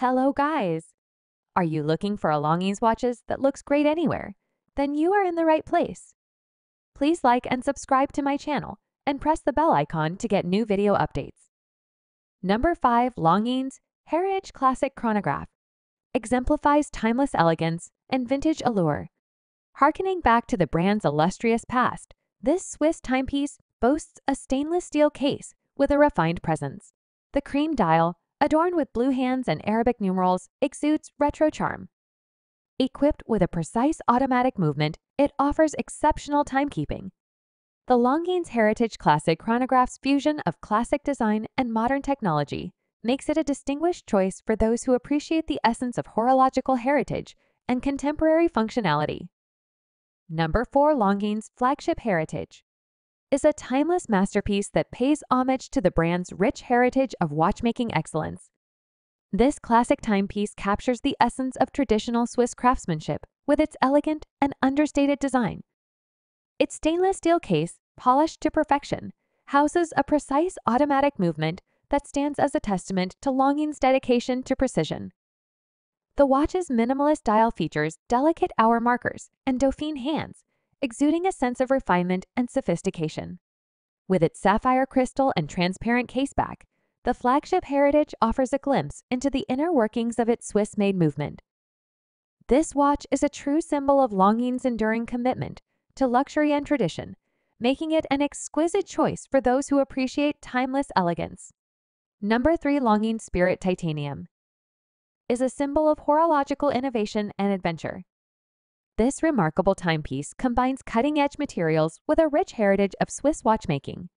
Hello guys! Are you looking for a Longines watches that looks great anywhere? Then you are in the right place. Please like and subscribe to my channel and press the bell icon to get new video updates. Number 5 Longines Heritage Classic Chronograph exemplifies timeless elegance and vintage allure. Harkening back to the brand's illustrious past, this Swiss timepiece boasts a stainless steel case with a refined presence. The cream dial Adorned with blue hands and Arabic numerals, exudes retro charm. Equipped with a precise automatic movement, it offers exceptional timekeeping. The Longines Heritage Classic chronograph's fusion of classic design and modern technology makes it a distinguished choice for those who appreciate the essence of horological heritage and contemporary functionality. Number 4 Longines Flagship Heritage is a timeless masterpiece that pays homage to the brand's rich heritage of watchmaking excellence. This classic timepiece captures the essence of traditional Swiss craftsmanship with its elegant and understated design. Its stainless steel case, polished to perfection, houses a precise automatic movement that stands as a testament to Longing's dedication to precision. The watch's minimalist dial features delicate hour markers and Dauphine hands, exuding a sense of refinement and sophistication. With its sapphire crystal and transparent caseback, the flagship Heritage offers a glimpse into the inner workings of its Swiss made movement. This watch is a true symbol of Longines' enduring commitment to luxury and tradition, making it an exquisite choice for those who appreciate timeless elegance. Number 3 Longines Spirit Titanium is a symbol of horological innovation and adventure. This remarkable timepiece combines cutting-edge materials with a rich heritage of Swiss watchmaking.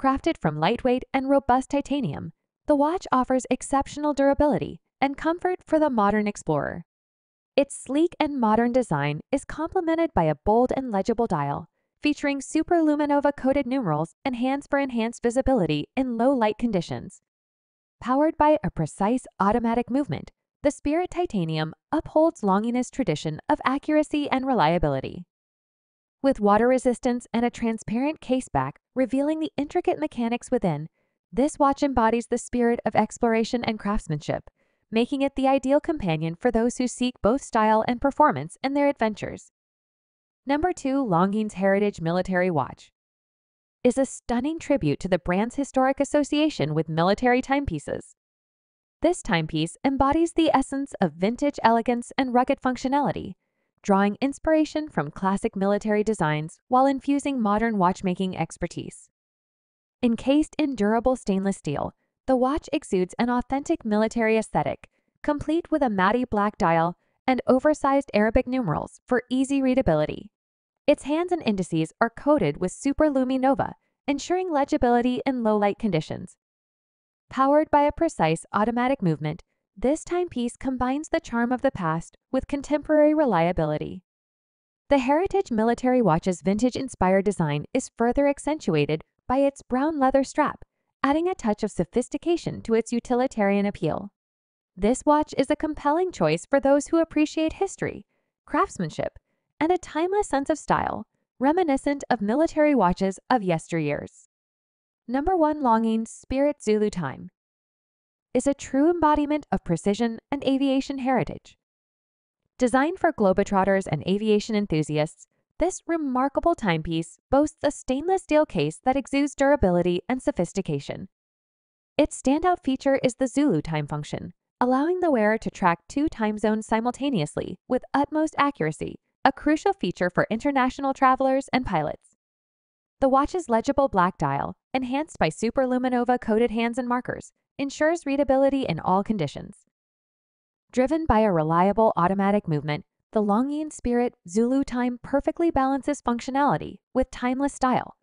Crafted from lightweight and robust titanium, the watch offers exceptional durability and comfort for the modern explorer. Its sleek and modern design is complemented by a bold and legible dial, featuring superluminova-coated numerals and hands for enhanced visibility in low light conditions. Powered by a precise automatic movement, the Spirit Titanium upholds Longines' tradition of accuracy and reliability. With water resistance and a transparent caseback revealing the intricate mechanics within, this watch embodies the spirit of exploration and craftsmanship, making it the ideal companion for those who seek both style and performance in their adventures. Number 2 Longines Heritage Military Watch is a stunning tribute to the brand's historic association with military timepieces. This timepiece embodies the essence of vintage elegance and rugged functionality, drawing inspiration from classic military designs while infusing modern watchmaking expertise. Encased in durable stainless steel, the watch exudes an authentic military aesthetic, complete with a matte black dial and oversized Arabic numerals for easy readability. Its hands and indices are coated with Nova, ensuring legibility in low light conditions, Powered by a precise automatic movement, this timepiece combines the charm of the past with contemporary reliability. The Heritage Military Watch's vintage inspired design is further accentuated by its brown leather strap, adding a touch of sophistication to its utilitarian appeal. This watch is a compelling choice for those who appreciate history, craftsmanship, and a timeless sense of style, reminiscent of military watches of yesteryears. Number one longing, Spirit Zulu Time, is a true embodiment of precision and aviation heritage. Designed for globetrotters and aviation enthusiasts, this remarkable timepiece boasts a stainless steel case that exudes durability and sophistication. Its standout feature is the Zulu time function, allowing the wearer to track two time zones simultaneously with utmost accuracy, a crucial feature for international travelers and pilots. The watch's legible black dial, enhanced by superluminova coated hands and markers, ensures readability in all conditions. Driven by a reliable automatic movement, the Longines Spirit Zulu Time perfectly balances functionality with timeless style.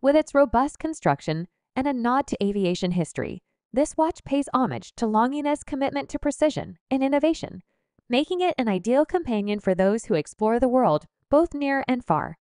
With its robust construction and a nod to aviation history, this watch pays homage to Longines' commitment to precision and innovation, making it an ideal companion for those who explore the world, both near and far.